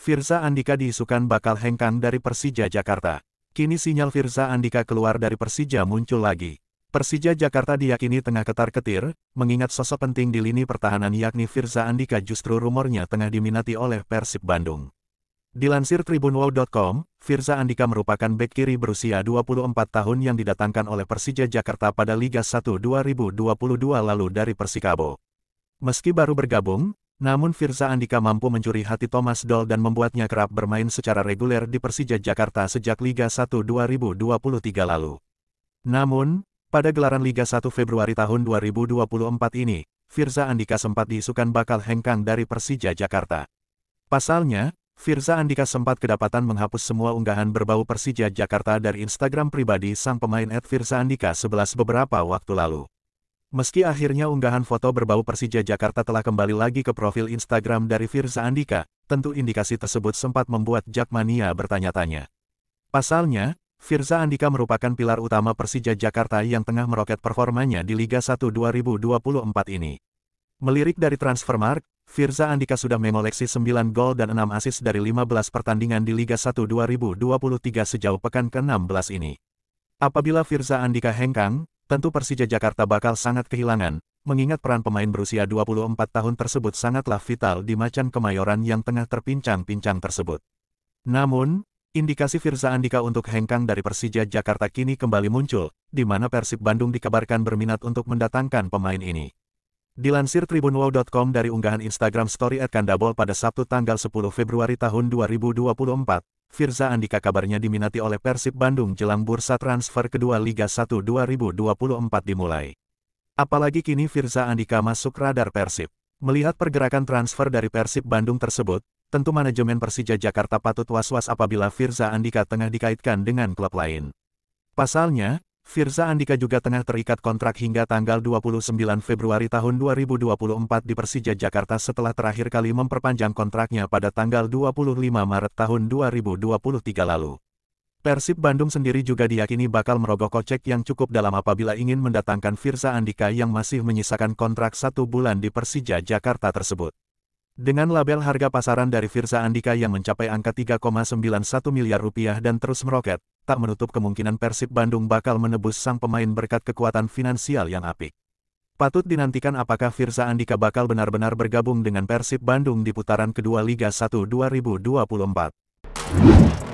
Firza Andika diisukan bakal hengkang dari Persija Jakarta. Kini sinyal Firza Andika keluar dari Persija muncul lagi. Persija Jakarta diyakini tengah ketar-ketir, mengingat sosok penting di lini pertahanan yakni Firza Andika justru rumornya tengah diminati oleh Persib Bandung. Dilansir tribunwow.com, Firza Andika merupakan bek kiri berusia 24 tahun yang didatangkan oleh Persija Jakarta pada Liga 1 2022 lalu dari Persikabo. Meski baru bergabung, namun Firza Andika mampu mencuri hati Thomas Doll dan membuatnya kerap bermain secara reguler di Persija Jakarta sejak Liga 1 2023 lalu. Namun, pada gelaran Liga 1 Februari tahun 2024 ini, Firza Andika sempat diisukan bakal hengkang dari Persija Jakarta. Pasalnya, Firza Andika sempat kedapatan menghapus semua unggahan berbau Persija Jakarta dari Instagram pribadi sang pemain at Andika 11 beberapa waktu lalu. Meski akhirnya unggahan foto berbau Persija Jakarta telah kembali lagi ke profil Instagram dari Firza Andika, tentu indikasi tersebut sempat membuat Jakmania bertanya-tanya. Pasalnya, Firza Andika merupakan pilar utama Persija Jakarta yang tengah meroket performanya di Liga 1 2024 ini. Melirik dari Transfermarkt, Firza Andika sudah mengoleksi 9 gol dan 6 asis dari 15 pertandingan di Liga 1 2023 sejauh pekan ke-16 ini. Apabila Firza Andika hengkang, tentu Persija Jakarta bakal sangat kehilangan, mengingat peran pemain berusia 24 tahun tersebut sangatlah vital di Macan Kemayoran yang tengah terpincang-pincang tersebut. Namun, Indikasi Firza Andika untuk hengkang dari Persija Jakarta kini kembali muncul, di mana Persib Bandung dikabarkan berminat untuk mendatangkan pemain ini. Dilansir tribunwow.com dari unggahan Instagram story at Kandabol pada Sabtu tanggal 10 Februari tahun 2024, Firza Andika kabarnya diminati oleh Persib Bandung jelang bursa transfer kedua Liga 1 2024 dimulai. Apalagi kini Firza Andika masuk radar Persib. Melihat pergerakan transfer dari Persib Bandung tersebut, tentu manajemen Persija Jakarta patut was-was apabila Firza Andika tengah dikaitkan dengan klub lain. Pasalnya, Firza Andika juga tengah terikat kontrak hingga tanggal 29 Februari tahun 2024 di Persija Jakarta setelah terakhir kali memperpanjang kontraknya pada tanggal 25 Maret tahun 2023 lalu. Persib Bandung sendiri juga diyakini bakal merogoh kocek yang cukup dalam apabila ingin mendatangkan Firza Andika yang masih menyisakan kontrak satu bulan di Persija Jakarta tersebut. Dengan label harga pasaran dari Firza Andika yang mencapai angka 3,91 miliar rupiah dan terus meroket, tak menutup kemungkinan Persib Bandung bakal menebus sang pemain berkat kekuatan finansial yang apik. Patut dinantikan apakah Firza Andika bakal benar-benar bergabung dengan Persib Bandung di putaran kedua Liga 1 2024.